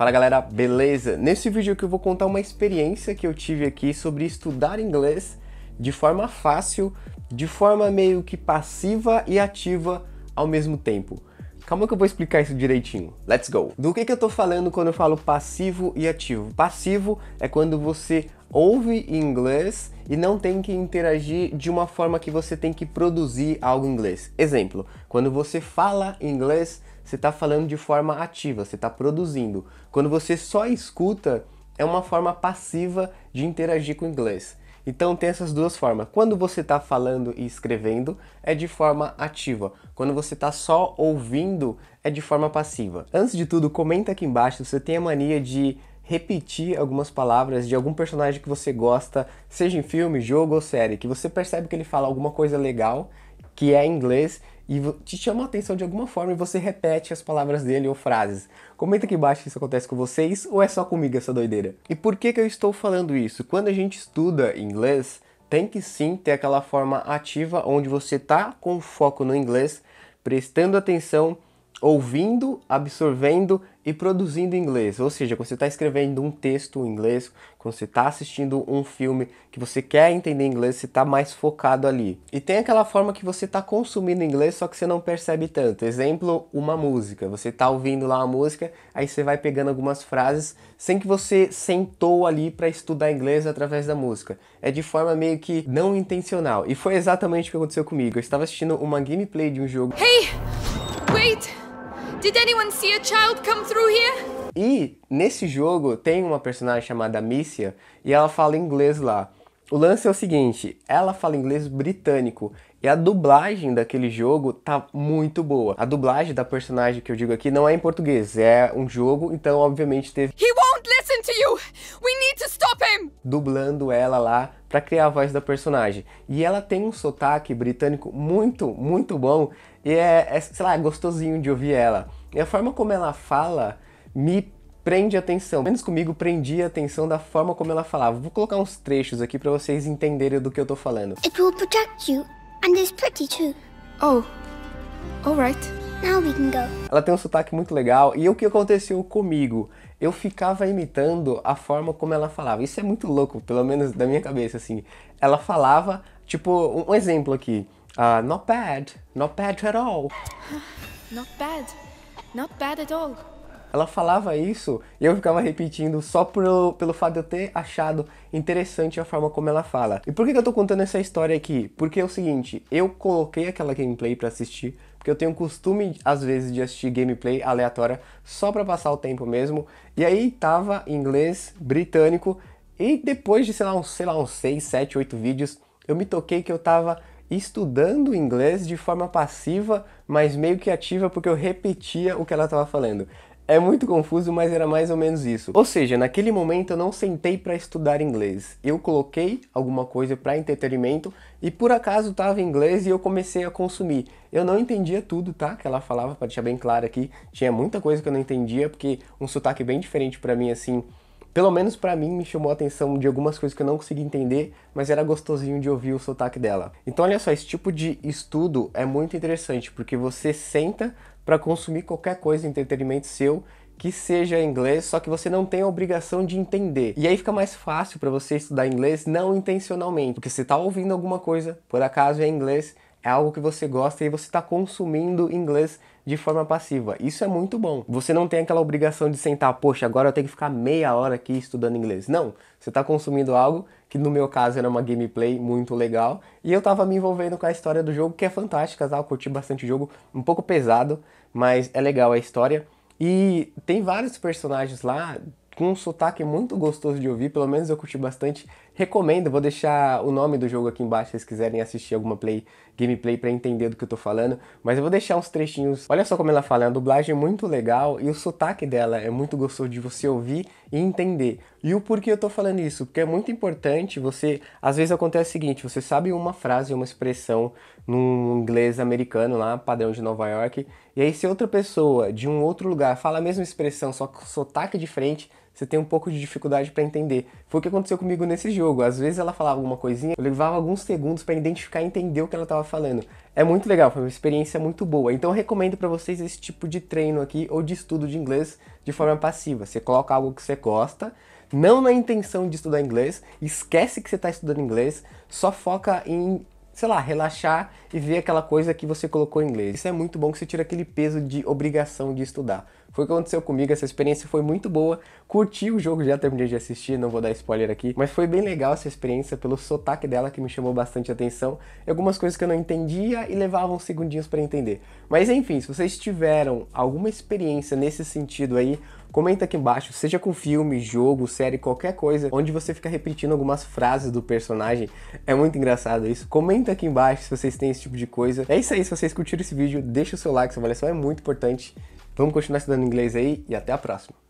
Fala galera, beleza? Nesse vídeo aqui eu vou contar uma experiência que eu tive aqui sobre estudar inglês de forma fácil, de forma meio que passiva e ativa ao mesmo tempo. Calma que eu vou explicar isso direitinho. Let's go! Do que, que eu tô falando quando eu falo passivo e ativo? Passivo é quando você ouve inglês e não tem que interagir de uma forma que você tem que produzir algo em inglês. Exemplo, quando você fala inglês, você está falando de forma ativa, você está produzindo. Quando você só escuta, é uma forma passiva de interagir com o inglês. Então tem essas duas formas. Quando você está falando e escrevendo, é de forma ativa. Quando você está só ouvindo, é de forma passiva. Antes de tudo, comenta aqui embaixo se você tem a mania de repetir algumas palavras de algum personagem que você gosta, seja em filme, jogo ou série, que você percebe que ele fala alguma coisa legal, que é inglês, e te chama a atenção de alguma forma e você repete as palavras dele ou frases. Comenta aqui embaixo se isso acontece com vocês ou é só comigo essa doideira. E por que, que eu estou falando isso? Quando a gente estuda inglês, tem que sim ter aquela forma ativa onde você tá com foco no inglês, prestando atenção ouvindo, absorvendo e produzindo inglês. Ou seja, quando você está escrevendo um texto em inglês, quando você está assistindo um filme que você quer entender inglês, você está mais focado ali. E tem aquela forma que você está consumindo inglês, só que você não percebe tanto. Exemplo, uma música. Você está ouvindo lá uma música, aí você vai pegando algumas frases sem que você sentou ali para estudar inglês através da música. É de forma meio que não intencional. E foi exatamente o que aconteceu comigo. Eu estava assistindo uma gameplay de um jogo. Hey! Wait! Did anyone see a child come through here? E nesse jogo tem uma personagem chamada Missia e ela fala inglês lá. O lance é o seguinte, ela fala inglês britânico e a dublagem daquele jogo tá muito boa. A dublagem da personagem que eu digo aqui não é em português, é um jogo, então obviamente teve He won't listen to you. We need to stop him. Dublando ela lá para criar a voz da personagem. E ela tem um sotaque britânico muito, muito bom e é, é sei lá, é gostosinho de ouvir ela. E a forma como ela fala me prende a atenção. Menos comigo prendia atenção da forma como ela falava. Vou colocar uns trechos aqui para vocês entenderem do que eu tô falando. It will protect you and is pretty too. Oh. All right. Now we can go. Ela tem um sotaque muito legal e o que aconteceu comigo? Eu ficava imitando a forma como ela falava. Isso é muito louco, pelo menos da minha cabeça, assim. Ela falava, tipo, um exemplo aqui. Uh, not bad, not bad at all. Not bad, not bad at all ela falava isso e eu ficava repetindo só pro, pelo fato de eu ter achado interessante a forma como ela fala. E por que, que eu tô contando essa história aqui? Porque é o seguinte, eu coloquei aquela gameplay para assistir, porque eu tenho costume, às vezes, de assistir gameplay aleatória só pra passar o tempo mesmo. E aí tava em inglês, britânico, e depois de, sei lá, um sei lá, uns 6, 7, 8 vídeos, eu me toquei que eu tava estudando inglês de forma passiva, mas meio que ativa porque eu repetia o que ela estava falando. É muito confuso, mas era mais ou menos isso. Ou seja, naquele momento eu não sentei para estudar inglês. Eu coloquei alguma coisa para entretenimento e por acaso estava em inglês e eu comecei a consumir. Eu não entendia tudo, tá? Que ela falava, para deixar bem claro aqui, tinha muita coisa que eu não entendia, porque um sotaque bem diferente para mim assim pelo menos para mim, me chamou a atenção de algumas coisas que eu não consegui entender, mas era gostosinho de ouvir o sotaque dela. Então, olha só, esse tipo de estudo é muito interessante, porque você senta para consumir qualquer coisa, entretenimento seu, que seja inglês, só que você não tem a obrigação de entender. E aí fica mais fácil para você estudar inglês não intencionalmente, porque você está ouvindo alguma coisa, por acaso é inglês, é algo que você gosta e você está consumindo inglês de forma passiva. Isso é muito bom. Você não tem aquela obrigação de sentar, poxa, agora eu tenho que ficar meia hora aqui estudando inglês. Não, você está consumindo algo que no meu caso era uma gameplay muito legal e eu estava me envolvendo com a história do jogo que é fantástica, tá? Eu curti bastante o jogo, um pouco pesado, mas é legal a história. E tem vários personagens lá com um sotaque muito gostoso de ouvir, pelo menos eu curti bastante. Recomendo, vou deixar o nome do jogo aqui embaixo se vocês quiserem assistir alguma play, gameplay para entender do que eu tô falando, mas eu vou deixar uns trechinhos. Olha só como ela fala, é a dublagem é muito legal e o sotaque dela é muito gostoso de você ouvir e entender. E o porquê eu tô falando isso? Porque é muito importante você, às vezes acontece o seguinte, você sabe uma frase, uma expressão num inglês americano lá, padrão de Nova York, e aí se outra pessoa de um outro lugar fala a mesma expressão, só com sotaque diferente, você tem um pouco de dificuldade para entender. Foi o que aconteceu comigo nesse jogo. Às vezes ela falava alguma coisinha, eu levava alguns segundos para identificar e entender o que ela estava falando. É muito legal, foi uma experiência muito boa. Então eu recomendo para vocês esse tipo de treino aqui ou de estudo de inglês de forma passiva. Você coloca algo que você gosta, não na intenção de estudar inglês, esquece que você está estudando inglês, só foca em sei lá, relaxar e ver aquela coisa que você colocou em inglês. Isso é muito bom que você tira aquele peso de obrigação de estudar. Foi o que aconteceu comigo, essa experiência foi muito boa. Curti o jogo, já terminei de assistir, não vou dar spoiler aqui, mas foi bem legal essa experiência pelo sotaque dela que me chamou bastante atenção. E algumas coisas que eu não entendia e levavam segundinhos para entender. Mas enfim, se vocês tiveram alguma experiência nesse sentido aí, Comenta aqui embaixo, seja com filme, jogo, série, qualquer coisa, onde você fica repetindo algumas frases do personagem. É muito engraçado isso. Comenta aqui embaixo se vocês têm esse tipo de coisa. É isso aí, se vocês curtiram esse vídeo, deixa o seu like, sua avaliação é muito importante. Vamos continuar estudando inglês aí e até a próxima.